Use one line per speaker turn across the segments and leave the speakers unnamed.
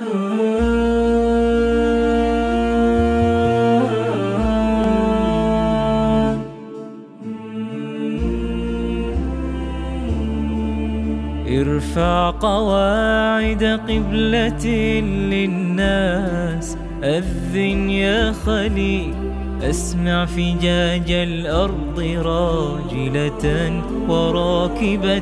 ارفع قواعد قبلة للناس أذن يا خليل أسمع فجاج الأرض راجلة وراكبة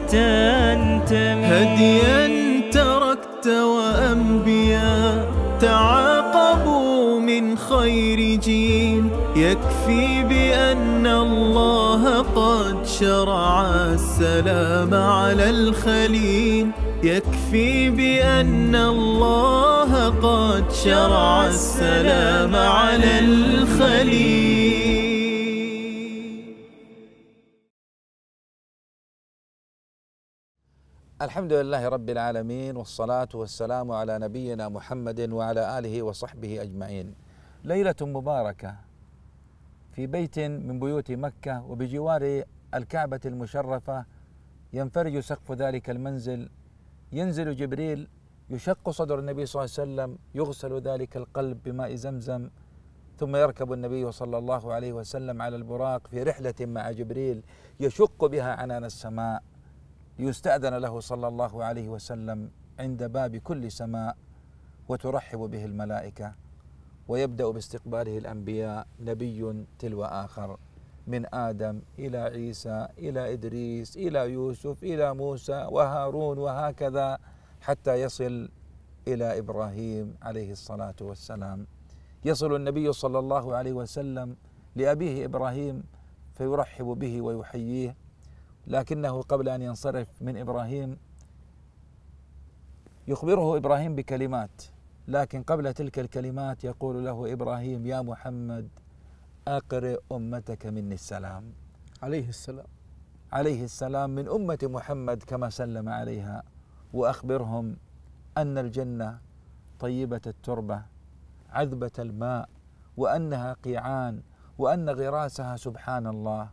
تميل هديا تركت
وأنبياء تعاقبوا من خير جيل يكفي بأن الله قد شرع السلام على الخليل يكفي بأن الله قد شرع السلام على الخليل
الحمد لله رب العالمين والصلاة والسلام على نبينا محمد وعلى آله وصحبه أجمعين ليلة مباركة في بيت من بيوت مكة وبجوار الكعبة المشرفة ينفرج سقف ذلك المنزل ينزل جبريل يشق صدر النبي صلى الله عليه وسلم يغسل ذلك القلب بماء زمزم ثم يركب النبي صلى الله عليه وسلم على البراق في رحلة مع جبريل يشق بها عنان السماء ليستأذن له صلى الله عليه وسلم عند باب كل سماء وترحب به الملائكة ويبدأ باستقباله الأنبياء نبي تلو آخر من آدم إلى عيسى إلى إدريس إلى يوسف إلى موسى وهارون وهكذا حتى يصل إلى إبراهيم عليه الصلاة والسلام يصل النبي صلى الله عليه وسلم لأبيه إبراهيم فيرحب به ويحييه لكنه قبل ان ينصرف من ابراهيم يخبره ابراهيم بكلمات لكن قبل تلك الكلمات يقول له ابراهيم يا محمد اقرئ امتك مني السلام عليه السلام عليه السلام من امه محمد كما سلم عليها واخبرهم ان الجنه طيبه التربه عذبه الماء وانها قيعان وان غراسها سبحان الله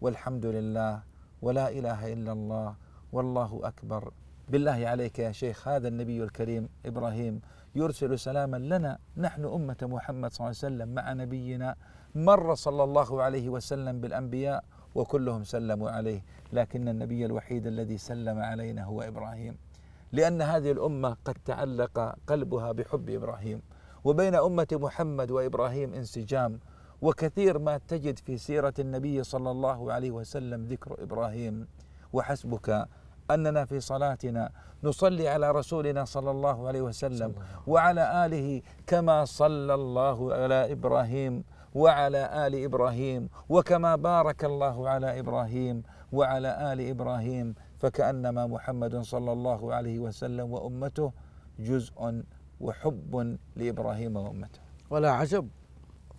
والحمد لله ولا إله إلا الله والله أكبر بالله عليك يا شيخ هذا النبي الكريم إبراهيم يرسل سلاما لنا نحن أمة محمد صلى الله عليه وسلم مع نبينا مر صلى الله عليه وسلم بالأنبياء وكلهم سلموا عليه لكن النبي الوحيد الذي سلم علينا هو إبراهيم لأن هذه الأمة قد تعلق قلبها بحب إبراهيم وبين أمة محمد وإبراهيم انسجام وكثير ما تجد في سيرة النبي صلى الله عليه وسلم ذكر إبراهيم وحسبك أننا في صلاتنا نصلي على رسولنا صلى الله عليه وسلم وعلى آله كما صلى الله على إبراهيم وعلى آل إبراهيم وكما بارك الله على إبراهيم وعلى آل إبراهيم فكأنما محمد صلى الله عليه وسلم وأمته جزء وحب لإبراهيم وأمته
ولا عجب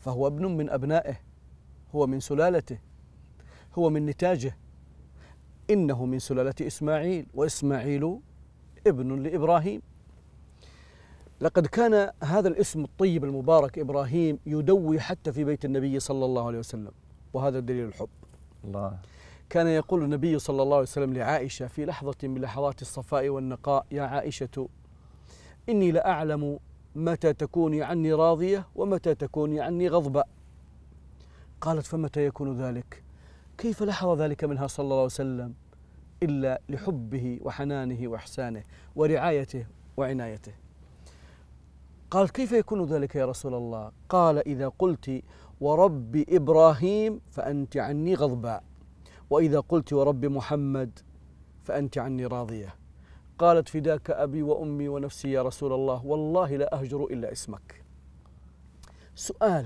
فهو ابن من أبنائه هو من سلالته هو من نتاجه إنه من سلالة إسماعيل وإسماعيل ابن لإبراهيم لقد كان هذا الاسم الطيب المبارك إبراهيم يدوي حتى في بيت النبي صلى الله عليه وسلم وهذا دليل الحب الله كان يقول النبي صلى الله عليه وسلم لعائشة في لحظة من لحظات الصفاء والنقاء يا عائشة إني لأعلم متى تكوني عني راضية ومتى تكوني عني غضبة قالت فمتى يكون ذلك كيف لحظ ذلك منها صلى الله عليه وسلم إلا لحبه وحنانه وإحسانه ورعايته وعنايته قال كيف يكون ذلك يا رسول الله قال إذا قلت ورب إبراهيم فأنت عني غضباء وإذا قلت ورب محمد فأنت عني راضية قالت فداك أبي وأمي ونفسي يا رسول الله والله لا أهجر إلا اسمك سؤال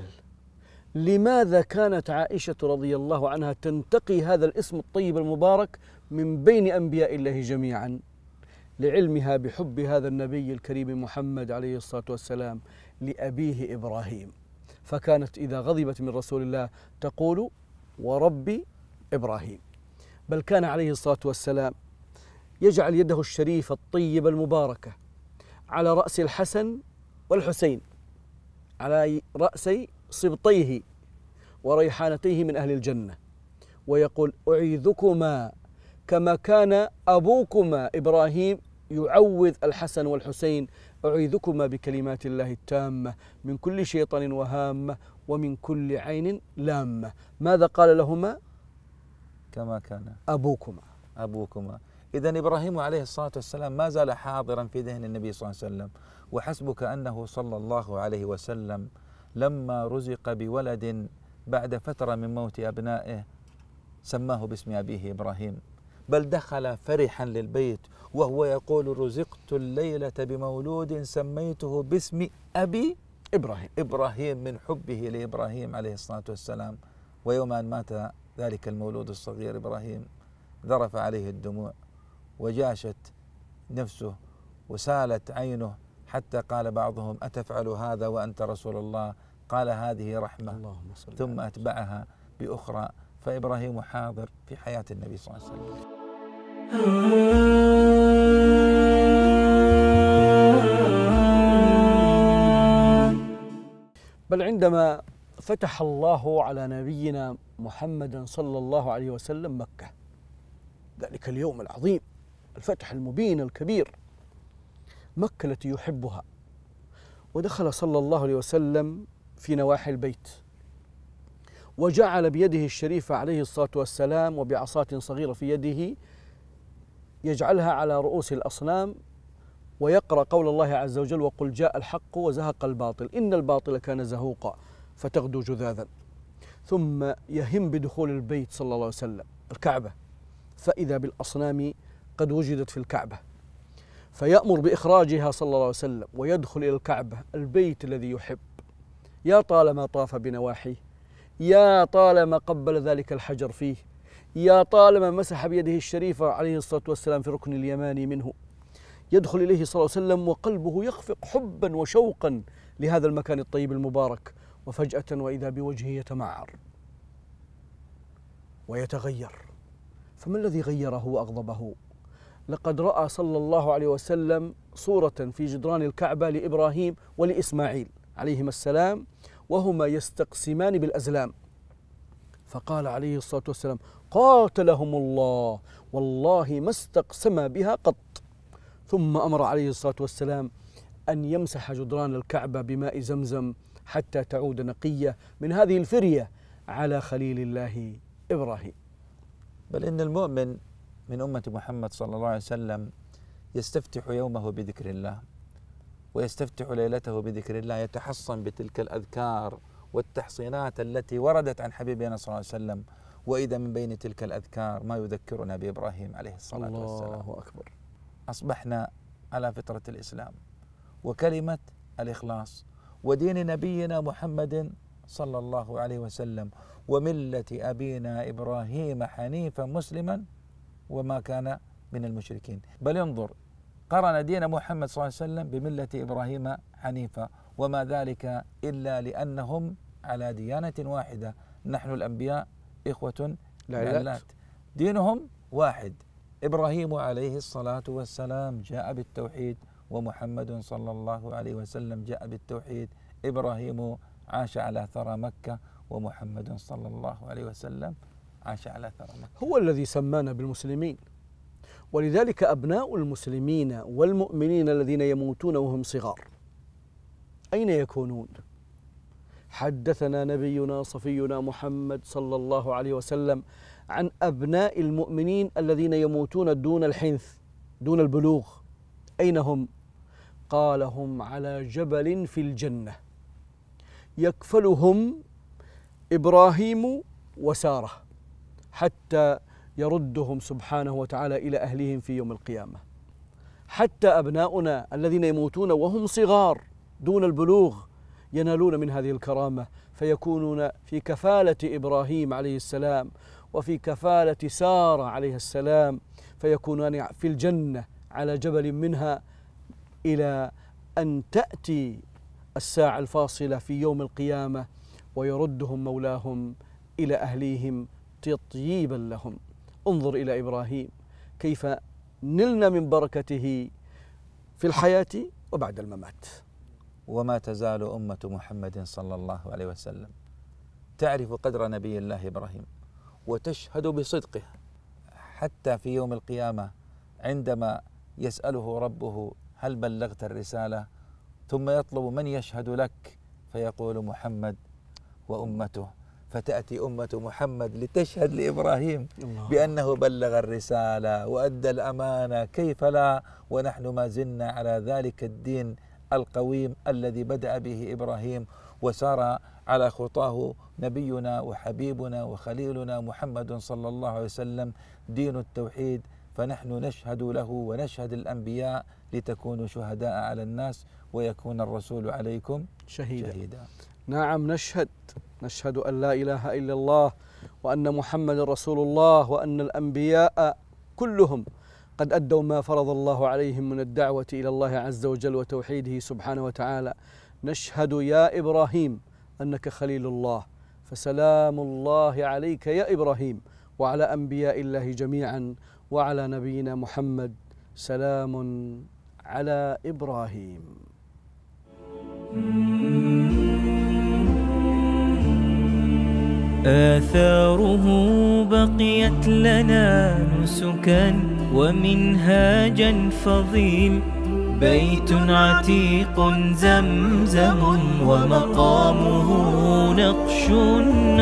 لماذا كانت عائشة رضي الله عنها تنتقي هذا الاسم الطيب المبارك من بين أنبياء الله جميعا لعلمها بحب هذا النبي الكريم محمد عليه الصلاة والسلام لأبيه إبراهيم فكانت إذا غضبت من رسول الله تقول وربي إبراهيم بل كان عليه الصلاة والسلام يجعل يده الشريفة الطيبة المباركة على رأس الحسن والحسين على رأسي سبطيه وريحانتيه من أهل الجنة ويقول أعيذكما كما كان أبوكما إبراهيم يعوذ الحسن والحسين أعيذكما بكلمات الله التامة من كل شيطان وهامة ومن كل عين لامة ماذا قال لهما
كما كان أبوكما أبوكما إذا إبراهيم عليه الصلاة والسلام ما زال حاضرا في ذهن النبي صلى الله عليه وسلم وحسبك أنه صلى الله عليه وسلم لما رزق بولد بعد فترة من موت أبنائه سماه باسم أبيه إبراهيم بل دخل فرحا للبيت وهو يقول رزقت الليلة بمولود سميته باسم أبي إبراهيم إبراهيم من حبه لإبراهيم عليه الصلاة والسلام ويوم أن مات ذلك المولود الصغير إبراهيم ذرف عليه الدموع وجاشت نفسه وسالت عينه حتى قال بعضهم أتفعل هذا وأنت رسول الله قال هذه رحمة اللهم صل ثم أتبعها بأخرى فإبراهيم حاضر في حياة النبي صلى الله عليه وسلم
بل عندما فتح الله على نبينا محمد صلى الله عليه وسلم مكة ذلك اليوم العظيم الفتح المبين الكبير مكة التي يحبها ودخل صلى الله عليه وسلم في نواحي البيت وجعل بيده الشريفة عليه الصلاة والسلام وبعصاة صغيرة في يده يجعلها على رؤوس الأصنام ويقرأ قول الله عز وجل وقل جاء الحق وزهق الباطل إن الباطل كان زهوقا فتغدو جذاذا ثم يهم بدخول البيت صلى الله عليه وسلم الكعبة فإذا بالأصنام قد وجدت في الكعبة فيأمر بإخراجها صلى الله عليه وسلم ويدخل إلى الكعبة البيت الذي يحب يا طالما طاف بنواحيه يا طالما قبل ذلك الحجر فيه يا طالما مسح بيده الشريفة عليه الصلاة والسلام في ركن اليماني منه يدخل إليه صلى الله عليه وسلم وقلبه يخفق حبا وشوقا لهذا المكان الطيب المبارك وفجأة وإذا بوجهه يتمعر ويتغير فما الذي غيره وأغضبه لقد رأى صلى الله عليه وسلم صورة في جدران الكعبة لإبراهيم ولإسماعيل عليهما السلام وهما يستقسمان بالأزلام فقال عليه الصلاة والسلام قاتلهم الله والله ما استقسم بها قط ثم أمر عليه الصلاة والسلام أن يمسح جدران الكعبة بماء زمزم حتى تعود نقية من هذه الفرية على خليل الله إبراهيم بل إن
المؤمن من أمة محمد صلى الله عليه وسلم يستفتح يومه بذكر الله ويستفتح ليلته بذكر الله يتحصن بتلك الأذكار والتحصينات التي وردت عن حبيبنا صلى الله عليه وسلم وإذا من بين تلك الأذكار ما يذكرنا بإبراهيم عليه الصلاة الله والسلام الله أكبر أصبحنا على فطرة الإسلام وكلمة الإخلاص ودين نبينا محمد صلى الله عليه وسلم وملة أبينا إبراهيم حنيفا مسلما وما كان من المشركين بل انظر قرن دين محمد صلى الله عليه وسلم بملة إبراهيم حنيفة وما ذلك إلا لأنهم على ديانة واحدة نحن الأنبياء إخوة لعلات دينهم واحد إبراهيم عليه الصلاة والسلام جاء بالتوحيد ومحمد صلى الله عليه وسلم جاء بالتوحيد إبراهيم عاش على ثرى مكة
ومحمد صلى الله عليه وسلم
عاش على ثرى
هو الذي سمانا بالمسلمين ولذلك أبناء المسلمين والمؤمنين الذين يموتون وهم صغار أين يكونون؟ حدثنا نبينا صفينا محمد صلى الله عليه وسلم عن أبناء المؤمنين الذين يموتون دون الحنث دون البلوغ أين هم؟ قال هم على جبل في الجنة يكفلهم إبراهيم وساره حتى يردهم سبحانه وتعالى الى اهلهم في يوم القيامه حتى ابناؤنا الذين يموتون وهم صغار دون البلوغ ينالون من هذه الكرامه فيكونون في كفاله ابراهيم عليه السلام وفي كفاله ساره عليه السلام فيكونان في الجنه على جبل منها الى ان تاتي الساعه الفاصله في يوم القيامه ويردهم مولاهم الى اهليهم تطيبا لهم انظر إلى إبراهيم كيف نلنا من بركته في الحياة وبعد الممات وما تزال أمة محمد صلى الله عليه وسلم
تعرف قدر نبي الله إبراهيم وتشهد بصدقه حتى في يوم القيامة عندما يسأله ربه هل بلغت الرسالة ثم يطلب من يشهد لك فيقول محمد وأمته فتأتي أمة محمد لتشهد لإبراهيم بأنه بلغ الرسالة وأدى الأمانة كيف لا ونحن ما زلنا على ذلك الدين القويم الذي بدأ به إبراهيم وسار على خطاه نبينا وحبيبنا وخليلنا محمد صلى الله عليه وسلم دين التوحيد فنحن نشهد له ونشهد الأنبياء لتكونوا شهداء على الناس ويكون الرسول عليكم شهيدا, شهيدا.
نعم نشهد نشهد أن لا إله إلا الله وأن محمد رسول الله وأن الأنبياء كلهم قد أدوا ما فرض الله عليهم من الدعوة إلى الله عز وجل وتوحيده سبحانه وتعالى نشهد يا إبراهيم أنك خليل الله فسلام الله عليك يا إبراهيم وعلى أنبياء الله جميعا وعلى نبينا محمد سلام على إبراهيم Mm-hmm.
آثاره بقيت لنا نسكا ومنهاجا فضيل بيت عتيق زمزم ومقامه نقش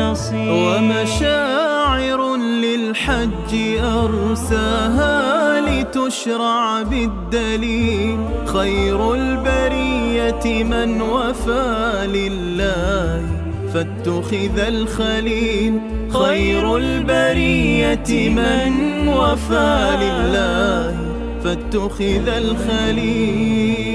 نصيب ومشاعر للحج أرساها لتشرع بالدليل خير البرية من وفى لله فاتخذ الخليل خير البرية من وفى لله فاتخذ الخليل